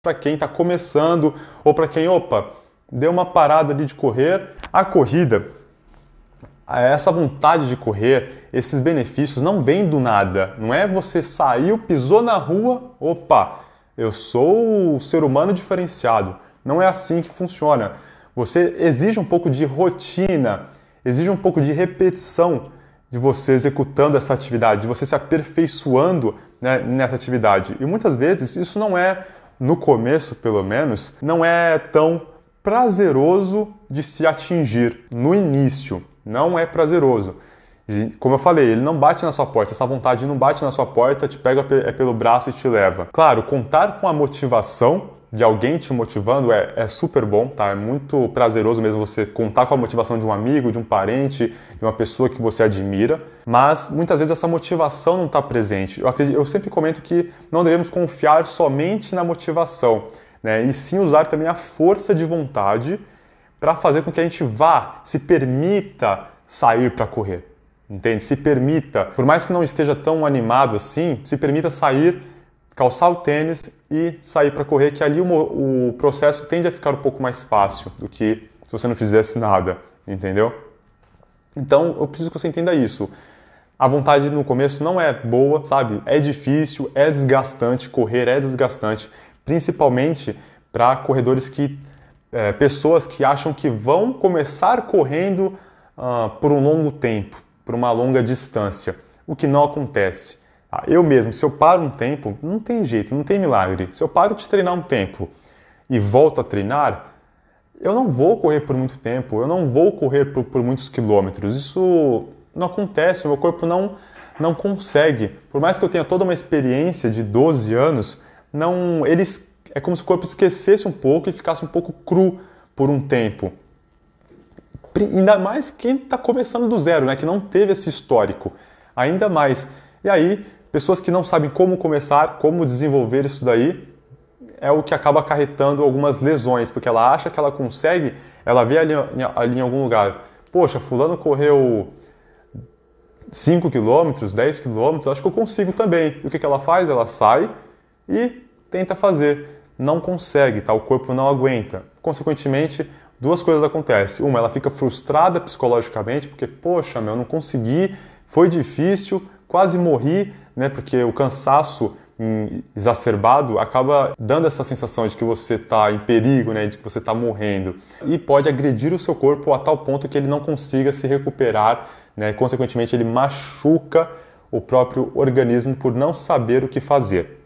para quem está começando ou para quem, opa, deu uma parada ali de correr, a corrida, essa vontade de correr, esses benefícios não vêm do nada. Não é você saiu, pisou na rua, opa, eu sou o ser humano diferenciado. Não é assim que funciona. Você exige um pouco de rotina, exige um pouco de repetição de você executando essa atividade, de você se aperfeiçoando né, nessa atividade. E muitas vezes isso não é no começo pelo menos, não é tão prazeroso de se atingir no início. Não é prazeroso. Como eu falei, ele não bate na sua porta, essa vontade não bate na sua porta, te pega é pelo braço e te leva. Claro, contar com a motivação de alguém te motivando é, é super bom, tá? É muito prazeroso mesmo você contar com a motivação de um amigo, de um parente, de uma pessoa que você admira, mas muitas vezes essa motivação não está presente. Eu, acredito, eu sempre comento que não devemos confiar somente na motivação, né? E sim usar também a força de vontade para fazer com que a gente vá, se permita sair para correr, entende? Se permita, por mais que não esteja tão animado assim, se permita sair calçar o tênis e sair para correr, que ali o, o, processo tende a ficar um pouco mais fácil do que se você não fizesse nada, entendeu? Então eu preciso que você entenda isso. A vontade no começo não é boa, sabe? É difícil, é desgastante, correr é desgastante, principalmente para corredores que. É, pessoas que acham que vão começar correndo uh, por um longo tempo, por uma longa distância, o que não acontece. Ah, eu mesmo, se eu paro um tempo, não tem jeito, não tem milagre. Se eu paro de treinar um tempo e volto a treinar, eu não vou correr por muito tempo, eu não vou correr por, por muitos quilômetros. Isso não acontece, o meu corpo não, não consegue. Por mais que eu tenha toda uma experiência de 12 anos, não eles é como se o corpo esquecesse um pouco e ficasse um pouco cru por um tempo. Ainda mais quem está começando do zero, né? que não teve esse histórico. Ainda mais. E aí pessoas que não sabem como começar, como desenvolver isso daí, é o que acaba acarretando algumas lesões, porque ela acha que ela consegue, ela vê ali, ali em algum lugar, poxa, fulano correu 5 quilômetros, 10 quilômetros, acho que eu consigo também. E o que, que ela faz? Ela sai e tenta fazer. Não consegue, tá? O corpo não aguenta. Consequentemente, duas coisas acontecem. Uma, ela fica frustrada psicologicamente, porque, poxa, meu, não consegui, foi difícil, quase morri, né? Porque o cansaço hum, exacerbado acaba dando essa sensação de que você está em perigo, né, de que você está morrendo e pode agredir o seu corpo a tal ponto que ele não consiga se recuperar, né, e consequentemente ele machuca o próprio organismo por não saber o que fazer.